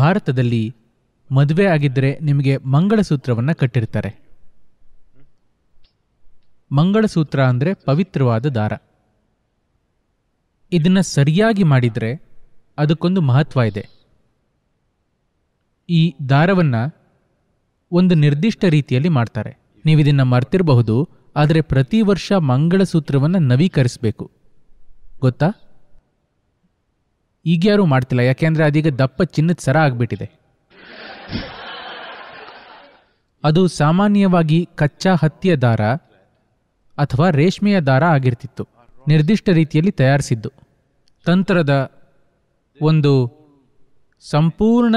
ಭಾರತದಲ್ಲಿ ಮದುವೆ ಆಗಿದ್ದರೆ ನಿಮಗೆ ಮಂಗಳಸೂತ್ರವನ್ನು ಕಟ್ಟಿರ್ತಾರೆ ಮಂಗಳಸೂತ್ರ ಅಂದರೆ ಪವಿತ್ರವಾದ ದಾರ ಇದನ್ನು ಸರಿಯಾಗಿ ಮಾಡಿದರೆ ಅದಕ್ಕೊಂದು ಮಹತ್ವ ಇದೆ ಈ ದಾರವನ್ನು ಒಂದು ನಿರ್ದಿಷ್ಟ ರೀತಿಯಲ್ಲಿ ಮಾಡ್ತಾರೆ ನೀವು ಇದನ್ನು ಮರ್ತಿರಬಹುದು ಆದರೆ ಪ್ರತಿ ವರ್ಷ ಮಂಗಳಸೂತ್ರವನ್ನು ನವೀಕರಿಸಬೇಕು ಗೊತ್ತಾ ಈಗ ಯಾರು ಮಾಡ್ತಿಲ್ಲ ಯಾಕೆಂದ್ರೆ ಅದೀಗ ದಪ್ಪ ಚಿನ್ನದ ಸರ ಆಗ್ಬಿಟ್ಟಿದೆ ಅದು ಸಾಮಾನ್ಯವಾಗಿ ಕಚ್ಚಾ ಹತ್ತಿಯ ದಾರ ಅಥವಾ ರೇಷ್ಮೆಯ ದಾರ ಆಗಿರ್ತಿತ್ತು ನಿರ್ದಿಷ್ಟ ರೀತಿಯಲ್ಲಿ ತಯಾರಿಸಿದ್ದು ತಂತ್ರದ ಒಂದು ಸಂಪೂರ್ಣ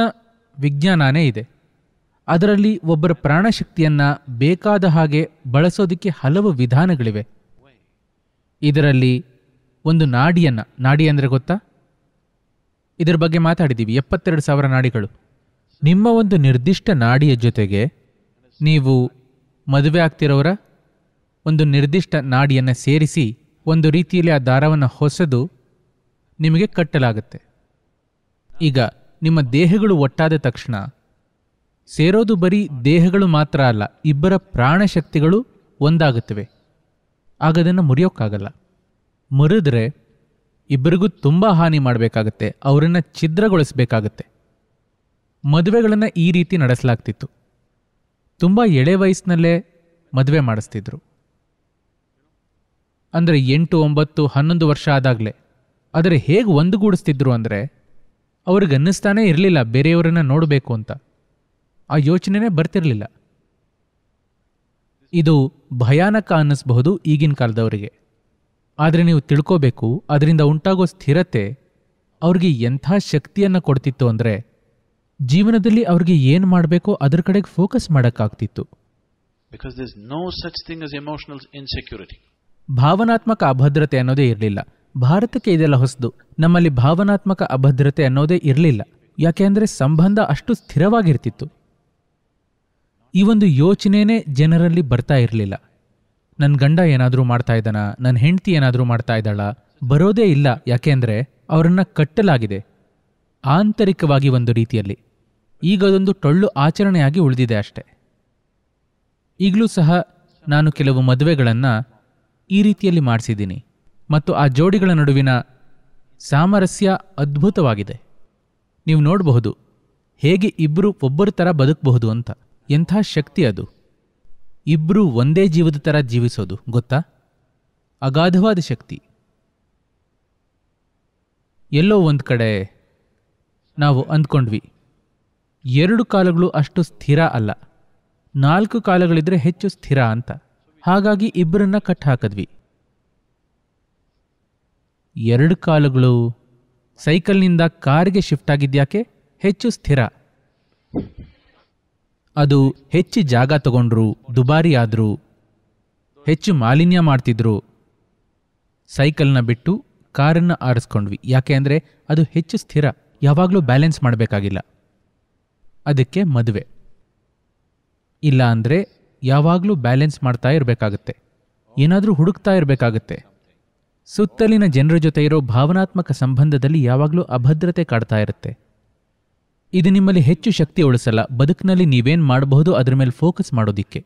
ವಿಜ್ಞಾನನೇ ಇದೆ ಅದರಲ್ಲಿ ಒಬ್ಬರ ಪ್ರಾಣಶಕ್ತಿಯನ್ನ ಬೇಕಾದ ಹಾಗೆ ಬಳಸೋದಕ್ಕೆ ಹಲವು ವಿಧಾನಗಳಿವೆ ಇದರಲ್ಲಿ ಒಂದು ನಾಡಿಯನ್ನ ನಾಡಿ ಅಂದರೆ ಗೊತ್ತಾ ಇದರ ಬಗ್ಗೆ ಮಾತಾಡಿದ್ದೀವಿ ಎಪ್ಪತ್ತೆರಡು ಸಾವಿರ ನಾಡಿಗಳು ನಿಮ್ಮ ಒಂದು ನಿರ್ದಿಷ್ಟ ನಾಡಿಯ ಜೊತೆಗೆ ನೀವು ಮದುವೆ ಆಗ್ತಿರೋರ ಒಂದು ನಿರ್ದಿಷ್ಟ ನಾಡಿಯನ್ನು ಸೇರಿಸಿ ಒಂದು ರೀತಿಯಲ್ಲಿ ಆ ದಾರವನ್ನು ಹೊಸದು ನಿಮಗೆ ಕಟ್ಟಲಾಗುತ್ತೆ ಈಗ ನಿಮ್ಮ ದೇಹಗಳು ಒಟ್ಟಾದ ತಕ್ಷಣ ಸೇರೋದು ಬರೀ ದೇಹಗಳು ಮಾತ್ರ ಅಲ್ಲ ಇಬ್ಬರ ಪ್ರಾಣಶಕ್ತಿಗಳು ಒಂದಾಗುತ್ತವೆ ಆಗದನ್ನು ಮುರಿಯೋಕ್ಕಾಗಲ್ಲ ಮುರಿದ್ರೆ ಇಬ್ಬರಿಗೂ ತುಂಬ ಹಾನಿ ಮಾಡಬೇಕಾಗತ್ತೆ ಅವರನ್ನು ಛಿದ್ರಗೊಳಿಸಬೇಕಾಗತ್ತೆ ಮದುವೆಗಳನ್ನು ಈ ರೀತಿ ನಡೆಸಲಾಗ್ತಿತ್ತು ತುಂಬ ಎಳೆ ವಯಸ್ಸಿನಲ್ಲೇ ಮದುವೆ ಮಾಡಿಸ್ತಿದ್ರು ಅಂದರೆ ಎಂಟು ಒಂಬತ್ತು ಹನ್ನೊಂದು ವರ್ಷ ಆದಾಗಲೇ ಆದರೆ ಹೇಗೆ ಒಂದುಗೂಡಿಸ್ತಿದ್ರು ಅಂದರೆ ಅವ್ರಿಗೆ ಅನ್ನಿಸ್ತಾನೇ ಇರಲಿಲ್ಲ ಬೇರೆಯವರನ್ನು ನೋಡಬೇಕು ಅಂತ ಆ ಯೋಚನೆನೇ ಬರ್ತಿರಲಿಲ್ಲ ಇದು ಭಯಾನಕ ಅನ್ನಿಸ್ಬಹುದು ಈಗಿನ ಕಾಲದವರಿಗೆ ಆದರೆ ನೀವು ತಿಳ್ಕೋಬೇಕು ಅದರಿಂದ ಉಂಟಾಗೋ ಸ್ಥಿರತೆ ಅವ್ರಿಗೆ ಎಂಥ ಶಕ್ತಿಯನ್ನು ಕೊಡ್ತಿತ್ತು ಅಂದರೆ ಜೀವನದಲ್ಲಿ ಅವ್ರಿಗೆ ಏನು ಮಾಡಬೇಕೋ ಅದರ ಕಡೆಗೆ ಫೋಕಸ್ ಮಾಡೋಕ್ಕಾಗ್ತಿತ್ತು ಬಿಕಾಸ್ ಇನ್ಸೆಕ್ಯೂರಿಟಿ ಭಾವನಾತ್ಮಕ ಅಭದ್ರತೆ ಅನ್ನೋದೇ ಇರಲಿಲ್ಲ ಭಾರತಕ್ಕೆ ಇದೆಲ್ಲ ಹೊಸದು ನಮ್ಮಲ್ಲಿ ಭಾವನಾತ್ಮಕ ಅಭದ್ರತೆ ಅನ್ನೋದೇ ಇರಲಿಲ್ಲ ಯಾಕೆಂದರೆ ಸಂಬಂಧ ಅಷ್ಟು ಸ್ಥಿರವಾಗಿರ್ತಿತ್ತು ಈ ಒಂದು ಯೋಚನೆನೇ ಜನರಲ್ಲಿ ಬರ್ತಾ ಇರಲಿಲ್ಲ ನನ್ನ ಗಂಡ ಏನಾದರೂ ಮಾಡ್ತಾ ಇದ್ದಾನ ನನ್ನ ಹೆಂಡತಿ ಏನಾದರೂ ಮಾಡ್ತಾ ಇದ್ದಾಳ ಬರೋದೇ ಇಲ್ಲ ಅಂದರೆ ಅವರನ್ನು ಕಟ್ಟಲಾಗಿದೆ ಆಂತರಿಕವಾಗಿ ಒಂದು ರೀತಿಯಲ್ಲಿ ಈಗ ಅದೊಂದು ಟೊಳ್ಳು ಆಚರಣೆಯಾಗಿ ಉಳಿದಿದೆ ಅಷ್ಟೆ ಈಗಲೂ ಸಹ ನಾನು ಕೆಲವು ಮದುವೆಗಳನ್ನು ಈ ರೀತಿಯಲ್ಲಿ ಮಾಡಿಸಿದ್ದೀನಿ ಮತ್ತು ಆ ಜೋಡಿಗಳ ನಡುವಿನ ಸಾಮರಸ್ಯ ಅದ್ಭುತವಾಗಿದೆ ನೀವು ನೋಡಬಹುದು ಹೇಗೆ ಇಬ್ಬರು ಒಬ್ಬರ ಥರ ಬದುಕಬಹುದು ಅಂತ ಎಂಥ ಶಕ್ತಿ ಅದು ಇಬ್ರು ಒಂದೇ ಜೀವದ ಥರ ಜೀವಿಸೋದು ಗೊತ್ತಾ ಅಗಾಧವಾದ ಶಕ್ತಿ ಎಲ್ಲೋ ಒಂದು ಕಡೆ ನಾವು ಅಂದ್ಕೊಂಡ್ವಿ ಎರಡು ಕಾಲಗಳು ಅಷ್ಟು ಸ್ಥಿರ ಅಲ್ಲ ನಾಲ್ಕು ಕಾಲಗಳಿದ್ರೆ ಹೆಚ್ಚು ಸ್ಥಿರ ಅಂತ ಹಾಗಾಗಿ ಇಬ್ಬರನ್ನ ಕಟ್ ಹಾಕಿದ್ವಿ ಎರಡು ಕಾಲುಗಳು ಸೈಕಲ್ನಿಂದ ಕಾರಿಗೆ ಶಿಫ್ಟ್ ಆಗಿದ್ಯಾಕೆ ಹೆಚ್ಚು ಸ್ಥಿರ ಅದು ಹೆಚ್ಚು ಜಾಗ ತಗೊಂಡ್ರು ದುಬಾರಿ ಹೆಚ್ಚು ಮಾಲಿನ್ಯ ಮಾಡ್ತಿದ್ರು ಸೈಕಲ್ನ ಬಿಟ್ಟು ಕಾರನ್ನು ಆರಿಸ್ಕೊಂಡ್ವಿ ಯಾಕೆ ಅಂದರೆ ಅದು ಹೆಚ್ಚು ಸ್ಥಿರ ಯಾವಾಗಲೂ ಬ್ಯಾಲೆನ್ಸ್ ಮಾಡಬೇಕಾಗಿಲ್ಲ ಅದಕ್ಕೆ ಮದುವೆ ಇಲ್ಲ ಅಂದರೆ ಯಾವಾಗಲೂ ಬ್ಯಾಲೆನ್ಸ್ ಮಾಡ್ತಾ ಇರಬೇಕಾಗುತ್ತೆ ಏನಾದರೂ ಹುಡುಕ್ತಾ ಇರಬೇಕಾಗುತ್ತೆ ಸುತ್ತಲಿನ ಜನರ ಜೊತೆ ಇರೋ ಭಾವನಾತ್ಮಕ ಸಂಬಂಧದಲ್ಲಿ ಯಾವಾಗಲೂ ಅಭದ್ರತೆ ಕಾಡ್ತಾ ಇರುತ್ತೆ ಇದು ನಿಮ್ಮಲ್ಲಿ ಹೆಚ್ಚು ಶಕ್ತಿ ಉಳಿಸಲ್ಲ ಬದುಕಿನಲ್ಲಿ ನೀವೇನು ಮಾಡಬಹುದು ಅದರ ಮೇಲೆ ಫೋಕಸ್ ಮಾಡೋದಿಕ್ಕೆ